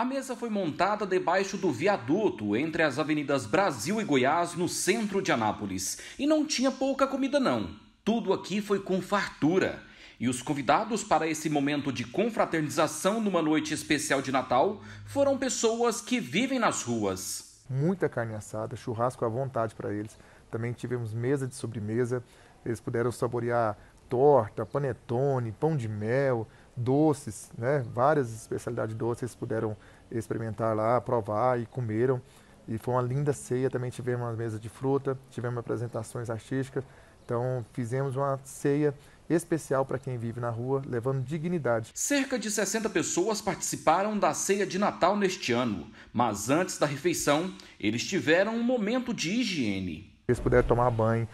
A mesa foi montada debaixo do viaduto entre as avenidas Brasil e Goiás, no centro de Anápolis. E não tinha pouca comida, não. Tudo aqui foi com fartura. E os convidados para esse momento de confraternização numa noite especial de Natal foram pessoas que vivem nas ruas. Muita carne assada, churrasco à vontade para eles. Também tivemos mesa de sobremesa. Eles puderam saborear torta, panetone, pão de mel, doces, né? Várias especialidades doces eles puderam experimentar lá, provar e comeram. E foi uma linda ceia, também tivemos uma mesa de fruta, tivemos apresentações artísticas. Então fizemos uma ceia especial para quem vive na rua, levando dignidade. Cerca de 60 pessoas participaram da ceia de Natal neste ano, mas antes da refeição, eles tiveram um momento de higiene. Eles puderam tomar banho,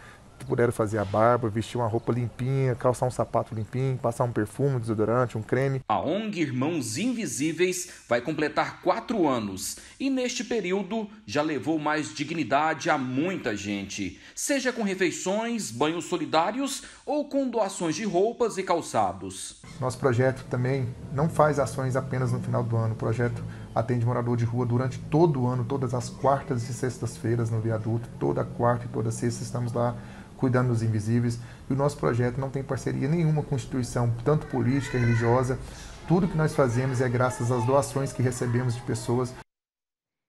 puderam fazer a barba, vestir uma roupa limpinha, calçar um sapato limpinho, passar um perfume, um desodorante, um creme. A ONG Irmãos Invisíveis vai completar quatro anos e neste período já levou mais dignidade a muita gente, seja com refeições, banhos solidários ou com doações de roupas e calçados. Nosso projeto também não faz ações apenas no final do ano, o projeto atende morador de rua durante todo o ano, todas as quartas e sextas-feiras no viaduto, toda quarta e toda sexta estamos lá cuidando dos invisíveis. E o nosso projeto não tem parceria nenhuma com instituição, tanto política, religiosa. Tudo que nós fazemos é graças às doações que recebemos de pessoas.